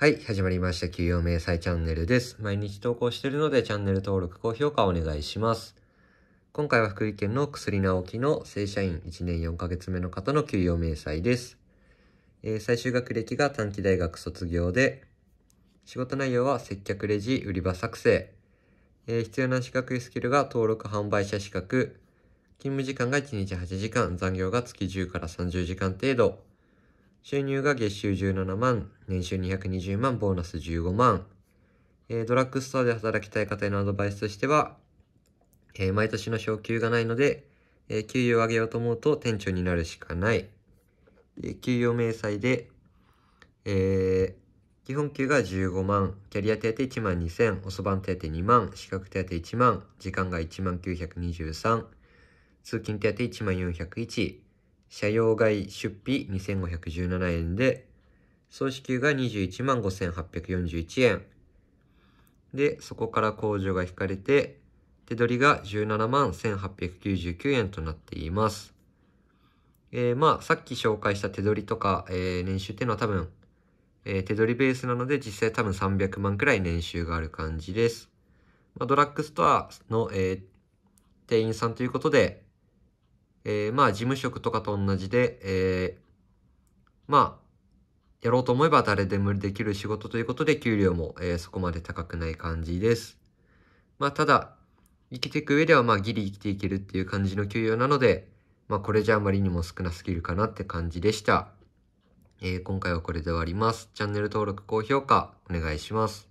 はい、始まりました。給与明細チャンネルです。毎日投稿しているので、チャンネル登録、高評価お願いします。今回は福井県の薬直樹の正社員1年4ヶ月目の方の給与明細です。えー、最終学歴が短期大学卒業で、仕事内容は接客レジ、売り場作成、えー、必要な資格スキルが登録販売者資格、勤務時間が1日8時間、残業が月10から30時間程度、収入が月収17万、年収220万、ボーナス15万。えー、ドラッグストアで働きたい方へのアドバイスとしては、えー、毎年の昇給がないので、えー、給与を上げようと思うと店長になるしかない。え給与明細で、え基本給が15万、キャリア手当1万2000、おそばん手当2万、資格手当1万、時間が1万923、通勤手当1万401、車用外出費2517円で、総支給が21万5841円。で、そこから控除が引かれて、手取りが17万1899円となっています。えー、まあ、さっき紹介した手取りとか、えー、年収っていうのは多分、えー、手取りベースなので実際多分300万くらい年収がある感じです。まあ、ドラッグストアの、え店員さんということで、えー、まあ事務職とかと同じで、えー、まあやろうと思えば誰でもできる仕事ということで給料も、えー、そこまで高くない感じです。まあただ生きていく上ではまあギリ生きていけるっていう感じの給与なので、まあこれじゃあまりにも少なすぎるかなって感じでした。えー、今回はこれで終わります。チャンネル登録、高評価お願いします。